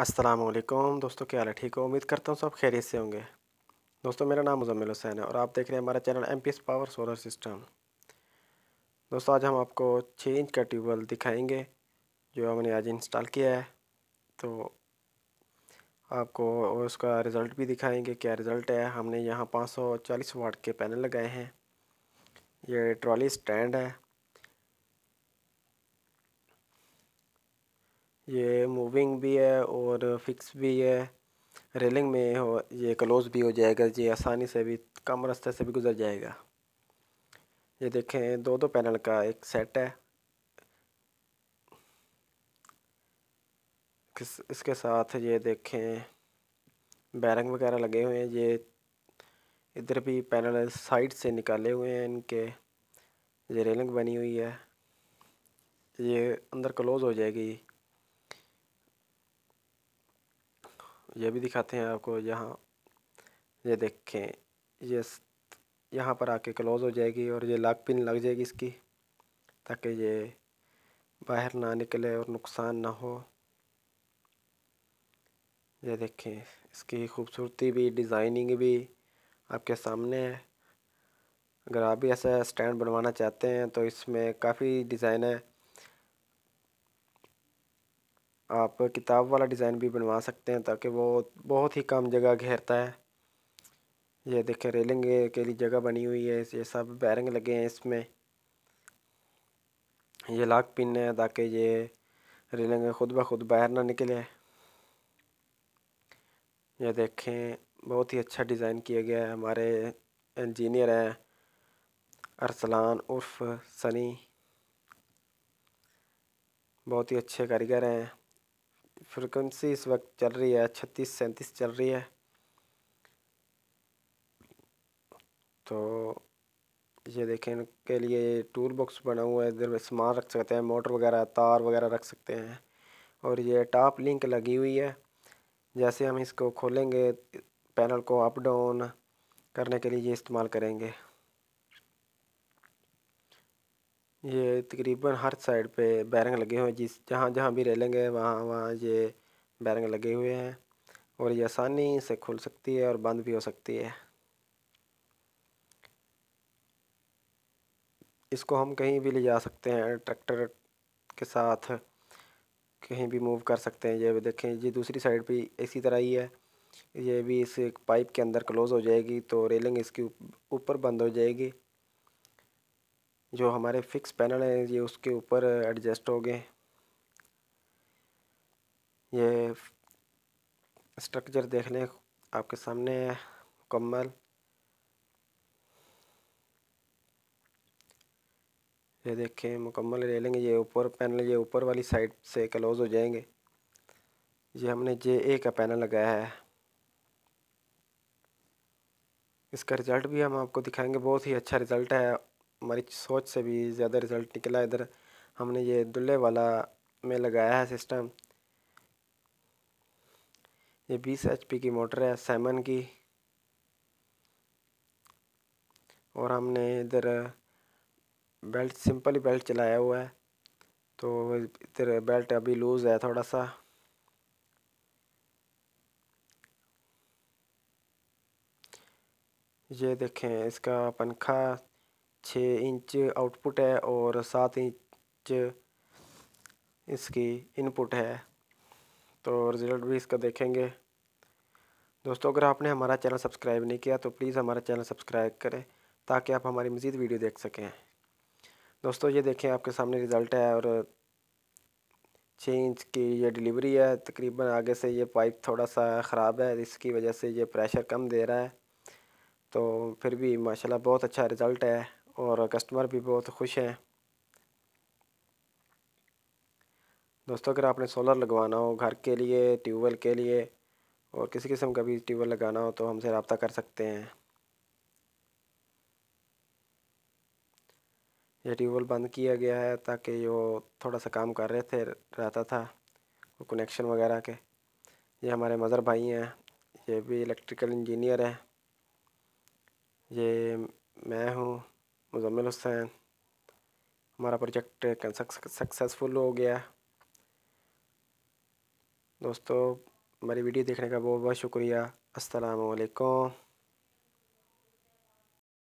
असलम दोस्तों क्या हाल है ठीक हो उम्मीद करता हूँ सब खैरियत से होंगे दोस्तों मेरा नाम मुजम्मिल हुसैन है और आप देख रहे हैं हमारा channel M power solar system दोस्तों आज हम आपको छः इंच का ट्यूबवेल दिखाएंगे जो हमने आज इंस्टॉल किया है तो आपको उसका रिज़ल्ट भी दिखाएँगे क्या रिज़ल्ट है हमने यहाँ चालीस वाट के पैनल लगाए हैं ये ट्रॉली स्टैंड है ये मूविंग भी है और फिक्स भी है रेलिंग में हो ये क्लोज भी हो जाएगा ये आसानी से भी कम रास्ते से भी गुजर जाएगा ये देखें दो दो पैनल का एक सेट है किस इसके साथ ये देखें बैरंग वगैरह लगे हुए हैं ये इधर भी पैनल साइड से निकाले हुए हैं इनके ये रेलिंग बनी हुई है ये अंदर क्लोज हो जाएगी ये भी दिखाते हैं आपको यहाँ ये देखें ये यहाँ पर आके क्लोज़ हो जाएगी और ये लाक पिन लग जाएगी इसकी ताकि ये बाहर ना निकले और नुकसान ना हो ये देखें इसकी खूबसूरती भी डिज़ाइनिंग भी आपके सामने है अगर आप भी ऐसा स्टैंड बनवाना चाहते हैं तो इसमें काफ़ी डिज़ाइन है आप किताब वाला डिज़ाइन भी बनवा सकते हैं ताकि वो बहुत ही कम जगह घेरता है ये देखें रेलिंग के लिए जगह बनी हुई है ये सब बैरिंग लगे हैं इसमें ये लाख पिन है ताकि ये रेलिंग खुद ब खुद बाहर ना निकले ये देखें बहुत ही अच्छा डिज़ाइन किया गया है हमारे इंजीनियर हैं अरसलान उर्फ सनी बहुत ही अच्छे कारीगर हैं फ्रिक्वेंसी इस वक्त चल रही है छत्तीस सैंतीस चल रही है तो ये देखें के लिए टूल बॉक्स बना हुआ है इधर सामान रख सकते हैं मोटर वगैरह तार वगैरह रख सकते हैं और ये टॉप लिंक लगी हुई है जैसे हम इसको खोलेंगे पैनल को अप डाउन करने के लिए ये इस्तेमाल करेंगे ये तकरीबन हर साइड पे बैरंग लगे हुए हैं जिस जहाँ जहाँ भी रेलिंग है वहाँ वहाँ ये बैरंग लगे हुए हैं और ये आसानी से खुल सकती है और बंद भी हो सकती है इसको हम कहीं भी ले जा सकते हैं ट्रैक्टर के साथ कहीं भी मूव कर सकते हैं ये देखें ये दूसरी साइड भी इसी तरह ही है ये भी इस पाइप के अंदर क्लोज़ हो जाएगी तो रेलिंग इसके ऊपर बंद हो जाएगी जो हमारे फिक्स पैनल हैं ये उसके ऊपर एडजस्ट हो गए ये स्ट्रक्चर देख लें आपके सामने है मुकम्मल ये देखें मुकम्मल ले लेंगे ये ऊपर पैनल ये ऊपर वाली साइड से क्लोज हो जाएंगे ये हमने जे ए का पैनल लगाया है इसका रिज़ल्ट भी हम आपको दिखाएंगे बहुत ही अच्छा रिज़ल्ट है हमारी सोच से भी ज़्यादा रिज़ल्ट निकला इधर हमने ये दुल्हे वाला में लगाया है सिस्टम ये 20 पी की मोटर है सैमन की और हमने इधर बेल्ट सिंपल ही बेल्ट चलाया हुआ है तो इधर बेल्ट अभी लूज़ है थोड़ा सा ये देखें इसका पंखा छः इंच आउटपुट है और सात इंच इसकी इनपुट है तो रिज़ल्ट भी इसका देखेंगे दोस्तों अगर आपने हमारा चैनल सब्सक्राइब नहीं किया तो प्लीज़ हमारा चैनल सब्सक्राइब करें ताकि आप हमारी मज़ीद वीडियो देख सकें दोस्तों ये देखें आपके सामने रिज़ल्ट है और छः इंच की ये डिलीवरी है तकरीबन आगे से ये पाइप थोड़ा सा ख़राब है इसकी वजह से ये प्रेशर कम दे रहा है तो फिर भी माशाल्लाह बहुत अच्छा रिज़ल्ट है और कस्टमर भी बहुत खुश हैं दोस्तों अगर आपने सोलर लगवाना हो घर के लिए ट्यूबवेल के लिए और किसी किस्म का भी ट्यूबवेल लगाना हो तो हमसे रबता कर सकते हैं ये ट्यूबवेल बंद किया गया है ताकि जो थोड़ा सा काम कर रहे थे रहता था कनेक्शन वगैरह के ये हमारे मज़र भाई हैं ये भी इलेक्ट्रिकल इंजीनियर हैं ये मैं हूँ मुजम्मिल हुसैन हमारा प्रोजेक्ट सक्सेसफुल हो गया दोस्तों हमारी वीडियो देखने का बहुत बहुत शुक्रिया अस्सलाम वालेकुम